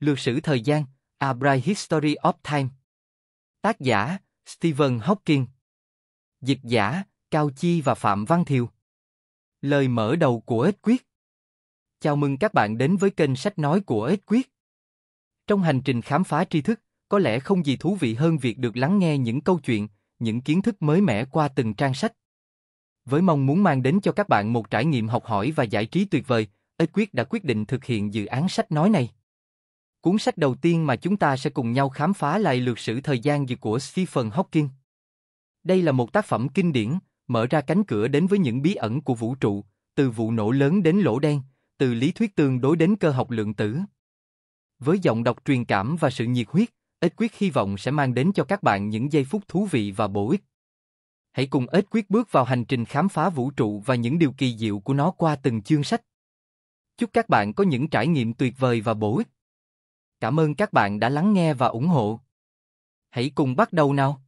Lược sử thời gian, A Bright History of Time. Tác giả, Stephen Hawking. Dịch giả, Cao Chi và Phạm Văn Thiều. Lời mở đầu của Ích Quyết Chào mừng các bạn đến với kênh sách nói của Ích Quyết. Trong hành trình khám phá tri thức, có lẽ không gì thú vị hơn việc được lắng nghe những câu chuyện, những kiến thức mới mẻ qua từng trang sách. Với mong muốn mang đến cho các bạn một trải nghiệm học hỏi và giải trí tuyệt vời, Ích Quyết đã quyết định thực hiện dự án sách nói này. Cuốn sách đầu tiên mà chúng ta sẽ cùng nhau khám phá là Lược sử thời gian dược của Stephen Hawking. Đây là một tác phẩm kinh điển, mở ra cánh cửa đến với những bí ẩn của vũ trụ, từ vụ nổ lớn đến lỗ đen, từ lý thuyết tương đối đến cơ học lượng tử. Với giọng đọc truyền cảm và sự nhiệt huyết, Ếch Quyết hy vọng sẽ mang đến cho các bạn những giây phút thú vị và bổ ích. Hãy cùng Ếch Quyết bước vào hành trình khám phá vũ trụ và những điều kỳ diệu của nó qua từng chương sách. Chúc các bạn có những trải nghiệm tuyệt vời và bổ ích. Cảm ơn các bạn đã lắng nghe và ủng hộ. Hãy cùng bắt đầu nào!